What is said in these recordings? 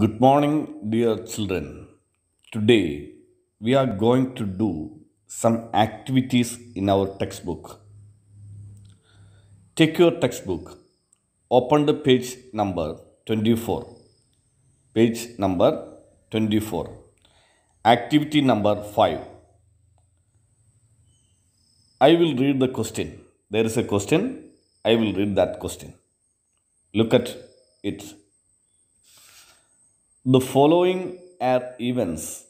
Good morning, dear children. Today we are going to do some activities in our textbook. Take your textbook, open the page number 24. Page number 24. Activity number 5. I will read the question. There is a question. I will read that question. Look at it the following are events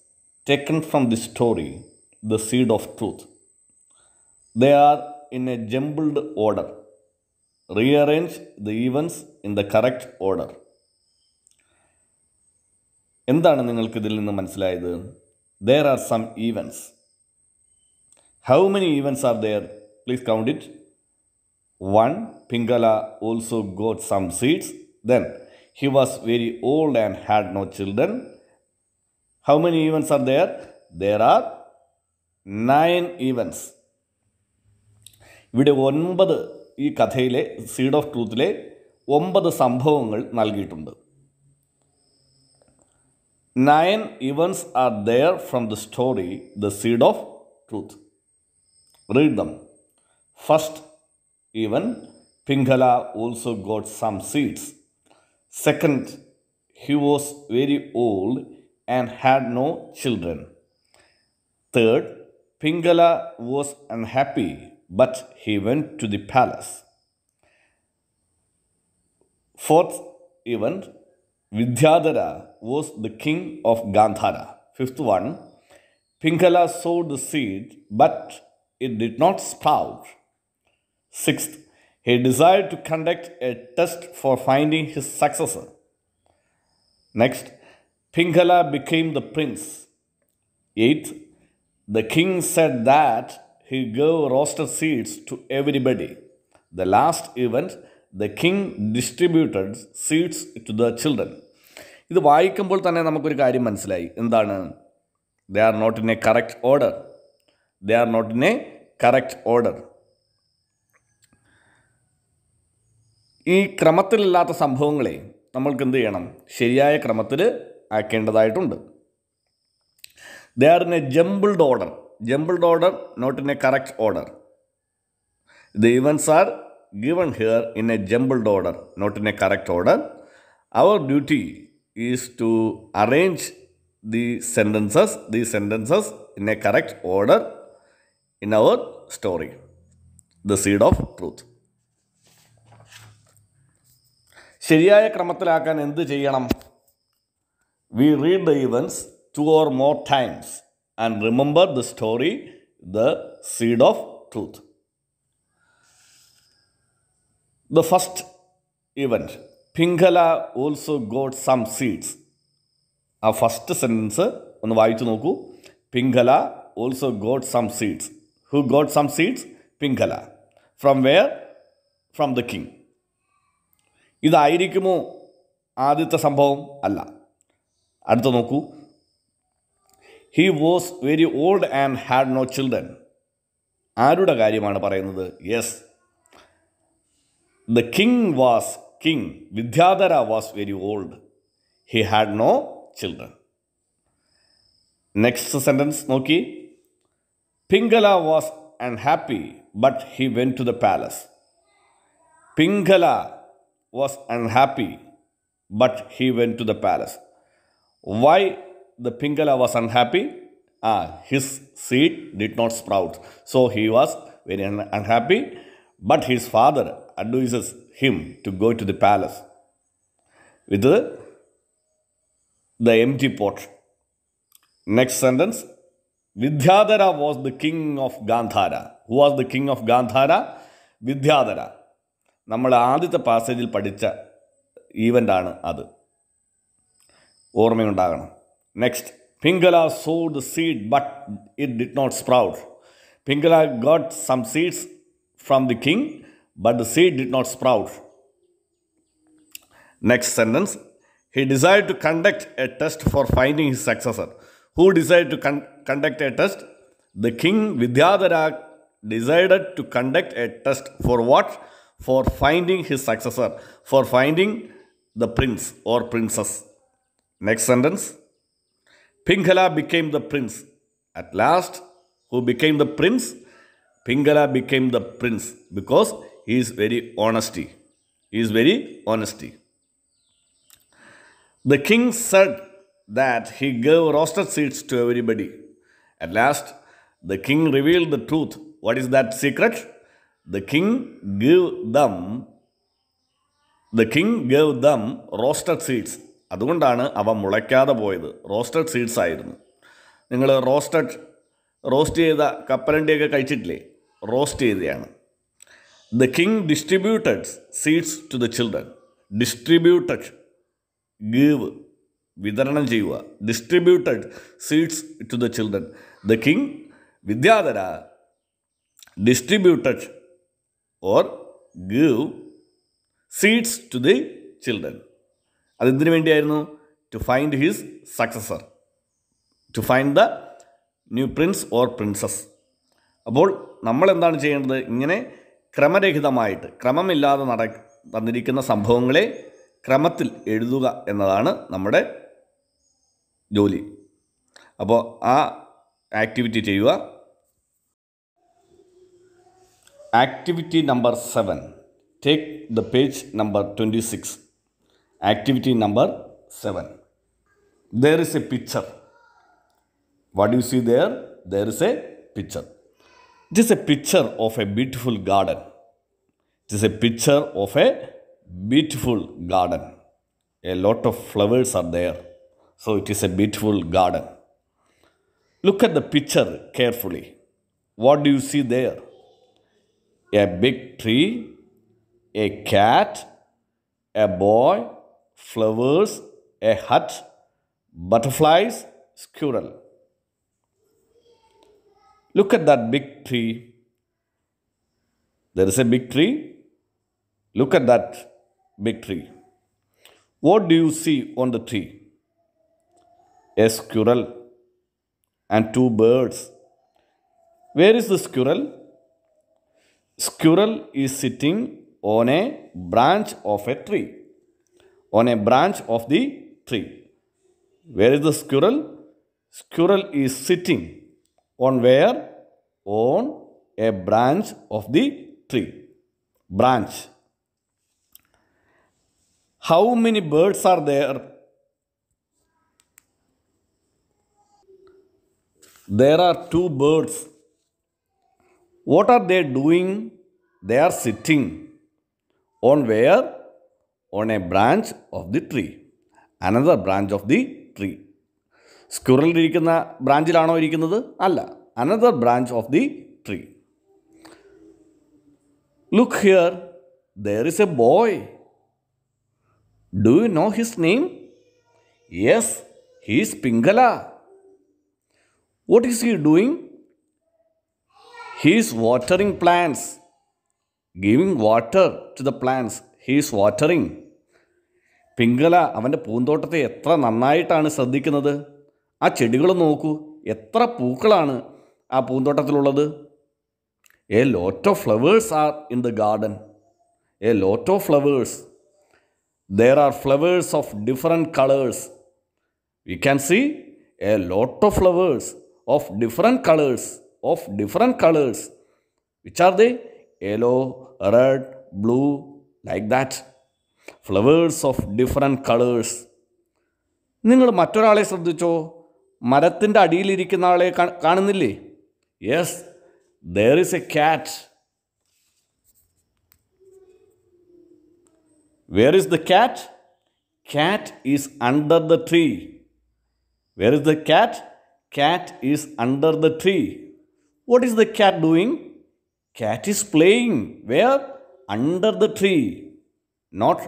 taken from the story, The Seed of Truth. They are in a jumbled order. Rearrange the events in the correct order. എന്താണ് നിങ്ങൾക്ക് ഇതിൽ നിന്ന് മനസ്സിലായത് there are some events how many events are there please count it one Pingala also got some seeds then he was very old and had no children. How many events are there? There are nine events. Video one by the e kathele, seed of truth lay, one by the sambhongal nalgitunda. Nine events are there from the story, the seed of truth. Read them. First, even Pingala also got some seeds. Second, he was very old and had no children. Third, Pingala was unhappy, but he went to the palace. Fourth event, Vidyadhara was the king of Gandhara. Fifth one, Pingala sowed the seed, but it did not sprout. Sixth, he desired to conduct a test for finding his successor. Next, Pingala became the prince. Eighth, the king said that he gave roasted seeds to everybody. The last event, the king distributed seeds to the children. They are not in a correct order. They are not in a correct order. ഈ ക്രമത്തിലില്ലാത്ത സംഭവങ്ങളെ നമ്മൾക്ക് എന്ത് ചെയ്യണം ശരിയായ ക്രമത്തിൽ ആക്കേണ്ടതായിട്ടുണ്ട് they are in a jumbled order jumbled order not in a correct order the events are given here in a jumbled order not in a correct order our duty is to arrange the sentences the sentences in a correct order in our story the seed of truth ശരിയായ ക്രമത്തിലാക്കാൻ എന്ത് ചെയ്യണം we read the events two or more times and remember the story the seed of truth the first event Pingala also got some seeds ആ first sentence ഒന്ന് വായിച്ചു നോക്കൂ Pingala also got some seeds who got some seeds Pingala from where from the king ഇതായിരിക്കുമോ ആദ്യത്തെ സംഭവം അല്ല അടുത്ത നോക്കൂ he was very old and had no children ആരുടെ കാര്യമാണ് പറയുന്നത് yes the king was king Vidyadhara was very old he had no children next sentence നോക്കി Pingala was and happy but he when to the palace Pingala was unhappy, but he went to the palace. Why the Pingala was unhappy? Ah, his seed did not sprout. So he was very un unhappy, but his father advises him to go to the palace with the, the empty pot. Next sentence Vidyadhara was the king of Gandhara. Who was the king of Gandhara? Vidyadhara. നമ്മൾ ആദ്യത്തെ പാസേജിൽ പഠിച്ച ഈവൻ്റാണ് അത് ഓർമ്മയുണ്ടാകണം next Pingala sowed seed but it did not sprout Pingala got some seeds from the king but the seed did not sprout next sentence he decide to conduct a test for finding his successor who decide to conduct a test the king Vidyadhara decided to conduct a test for what for finding his successor, for finding the prince or princess. Next sentence Pingala became the prince. At last, who became the prince? Pingala became the prince because he is very honesty. He is very honesty. The king said that he gave roasted seeds to everybody. At last, the king revealed the truth. What is that secret? The king gave them the king gave them roasted seeds. അതുകൊണ്ടാണ് അവ മുളയ്ക്കാതെ പോയത് roasted seeds ആയിരുന്നു നിങ്ങൾ roasted roast ചെയ്ത കപ്പലണ്ടിയൊക്കെ കഴിച്ചിട്ടില്ലേ roast ചെയ്തതാണ് the king distributed seeds to the children distributed give വിതരണം ചെയ്യുക distributed seeds to the children the king Vidyadhara distributed or give seeds to the children അതെന്തിനു വേണ്ടിയായിരുന്നു to find his successor to find the new prince or princess അപ്പോൾ നമ്മൾ എന്താണ് ചെയ്യേണ്ടത് ഇങ്ങനെ ക്രമരഹിതമായിട്ട് ക്രമമില്ലാതെ നട തന്നിരിക്കുന്ന സംഭവങ്ങളെ ക്രമത്തിൽ എഴുതുക എന്നതാണ് നമ്മുടെ ജോലി അപ്പോൾ ആ ആക്ടിവിറ്റി ചെയ്യുക Activity number 7. Take the page number 26. Activity number 7. There is a picture. What do you see there? There is a picture. This is a picture of a beautiful garden. This is a picture of a beautiful garden. A lot of flowers are there. So it is a beautiful garden. Look at the picture carefully. What do you see there? a big tree, a cat, a boy, flowers, a hut, butterflies, squirrel. Look at that big tree. There is a big tree. Look at that big tree. What do you see on the tree? A squirrel and two birds. Where is the squirrel? Squirrel is sitting on a branch of a tree. On a branch of the tree. Where is the squirrel? Squirrel is sitting on where? On a branch of the tree. Branch. How many birds are there? There are two birds what are they doing? They are sitting on where? On a branch of the tree. Another branch of the tree. Squirrel irikkunna branch ilano irikkunnathu? Alla. Another branch of the tree. Look here. There is a boy. Do you know his name? Yes, he is Pingala. What is he doing? He's watering plants giving water to the plants he's watering Pingala അവൻ്റെ പൂന്തോട്ടത്തെ എത്ര നന്നായിട്ടാണ് ശ്രദ്ധിക്കുന്നത് ആ ചെടികൾ നോക്കൂ എത്ര പൂക്കളാണ് ആ പൂന്തോട്ടത്തിലുള്ളത് a lot of flowers are in the garden a lot of flowers there are flowers of different colours we can see a lot of flowers of different colours of different colors. Which are they? Yellow, red, blue, like that. Flowers of different colors. നിങ്ങൾ മറ്റൊരാളെ ശ്രദ്ധിച്ചോ മരത്തിൻ്റെ അടിയിലിരിക്കുന്ന ആളെ കാണുന്നില്ലേ yes there is a cat where is the cat cat is under the tree where is the cat cat is under the tree what is the cat doing cat is playing where under the tree not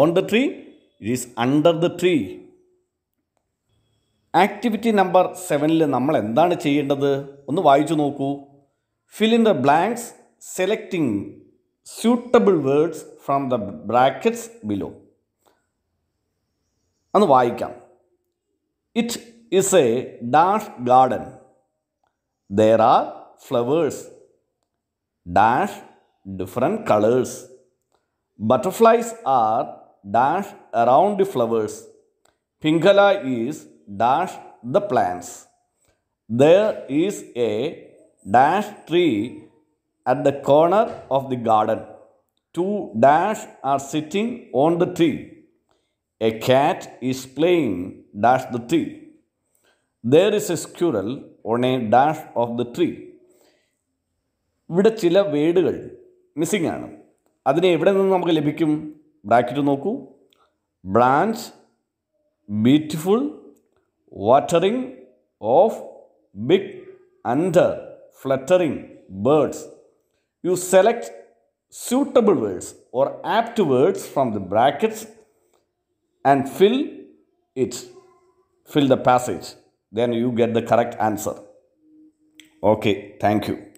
on the tree it is under the tree activity number സെവനിൽ നമ്മൾ എന്താണ് ചെയ്യേണ്ടത് ഒന്ന് വായിച്ചു നോക്കൂ fill in the blanks selecting suitable words from the brackets below അന്ന് വായിക്കാം it is a dash garden there are flowers dash different colors. Butterflies are dash around the flowers. Pingala is dash the plants. There is a dash tree at the corner of the garden. Two dash are sitting on the tree. A cat is playing dash the tree. There is a squirrel on a dash of the tree. ഇവിടെ ചില വേഡുകൾ missing ആണ് അതിനെ എവിടെ നിന്ന് നമുക്ക് ലഭിക്കും bracket നോക്കൂ brands beautiful watering of big under fluttering birds you select suitable words or apt words from the brackets and fill it's fill the passage then you get the correct answer okay thank U